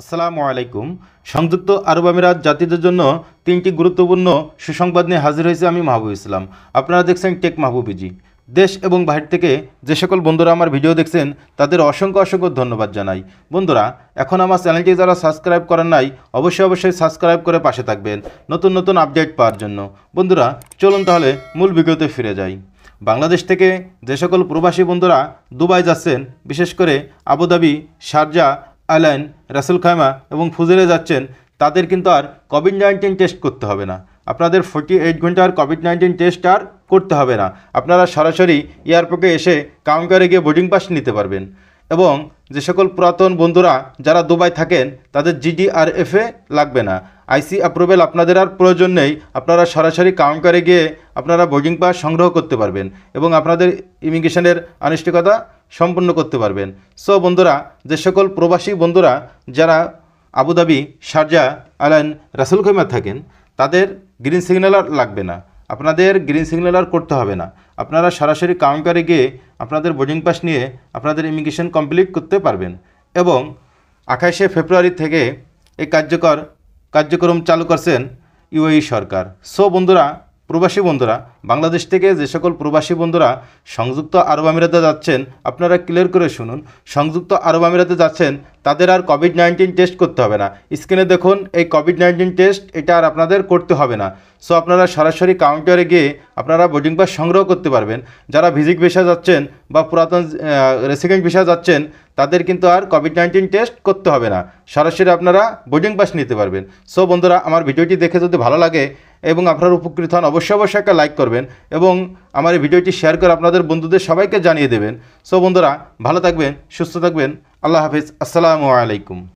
আসসালামু আলাইকুম সংযুক্ত আরব আমিরাত জাতিদের জন্য তিনটি গুরুত্বপূর্ণ সুসংবাদ নিয়ে হাজির হয়েছে আমি মাহবুব ইসলাম আপনারা দেখছেন টেক মাহবুবিজি দেশ এবং বাহির থেকে যে সকল বন্ধুরা আমার ভিডিও দেখছেন তাদের অসংখ্য অসংখ্য ধন্যবাদ জানাই বন্ধুরা এখন আমার চ্যানেলটি যারা সাবস্ক্রাইব করেন নাই অবশ্যই অবশ্যই সাবস্ক্রাইব করে পাশে থাকবেন নতুন নতুন আপডেট পাওয়ার জন্য বন্ধুরা চলুন তাহলে মূল ভিডিওতে ফিরে যাই বাংলাদেশ থেকে যে সকল প্রবাসী বন্ধুরা দুবাই যাচ্ছেন বিশেষ করে আবুধাবি শারজা অ্যালান রাসেল খায়মা এবং ফুজেলে যাচ্ছেন তাদের কিন্তু আর কোভিড নাইন্টিন টেস্ট করতে হবে না আপনাদের ফোর্টি এইট ঘন্টার কোভিড নাইন্টিন টেস্ট আর করতে হবে না আপনারা সরাসরি এয়ারপোর্টে এসে কাউন্টারে গিয়ে বোর্ডিং পাস নিতে পারবেন এবং যে সকল পুরাতন বন্ধুরা যারা দুবাই থাকেন তাদের জিডিআরএফে লাগবে না আইসি অ্যাপ্রুভেল আপনাদের আর প্রয়োজন নেই আপনারা সরাসরি কাউন্টারে গিয়ে আপনারা বোর্ডিং পাস সংগ্রহ করতে পারবেন এবং আপনাদের ইমিগ্রেশনের আনুষ্ঠানিকতা সম্পন্ন করতে পারবেন সো বন্ধুরা যে সকল প্রবাসী বন্ধুরা যারা আবুধাবি শারজা আলান রাসুল খেমা থাকেন তাদের গ্রিন সিগন্যালার লাগবে না আপনাদের গ্রিন সিগন্যালার করতে হবে না আপনারা সরাসরি কাউন্টারে গিয়ে আপনাদের বোর্ডিং পাস নিয়ে আপনাদের ইমিগ্রেশন কমপ্লিট করতে পারবেন এবং আঠাশে ফেব্রুয়ারি থেকে এই কার্যকর কার্যক্রম চালু করছেন ইউএই সরকার সো বন্ধুরা প্রবাসী বন্ধুরা বাংলাদেশ থেকে যে সকল প্রবাসী বন্ধুরা সংযুক্ত আরব আমিরাতে যাচ্ছেন আপনারা ক্লিয়ার করে শুনুন সংযুক্ত আরব আমিরাতে যাচ্ছেন তাদের আর কোভিড নাইন্টিন টেস্ট করতে হবে না স্ক্রিনে দেখুন এই কোভিড নাইন্টিন টেস্ট এটা আর আপনাদের করতে হবে না সো আপনারা সরাসরি কাউন্টারে গিয়ে আপনারা বোর্ডিং পাস সংগ্রহ করতে পারবেন যারা ভিজিট ভিসা যাচ্ছেন বা পুরাতন রেসিডেন্ট ভিসা যাচ্ছেন তাদের কিন্তু আর কোভিড নাইন্টিন টেস্ট করতে হবে না সরাসরি আপনারা বোর্ডিং পাস নিতে পারবেন সো বন্ধুরা আমার ভিডিওটি দেখে যদি ভালো লাগে এবং আপনারা উপকৃত হন অবশ্যই অবশ্যই একটা লাইক করবেন এবং আমার এই ভিডিওটি শেয়ার করে আপনাদের বন্ধুদের সবাইকে জানিয়ে দেবেন সো বন্ধুরা ভালো থাকবেন সুস্থ থাকবেন আল্লাহ হাফিজ আসসালামু আলাইকুম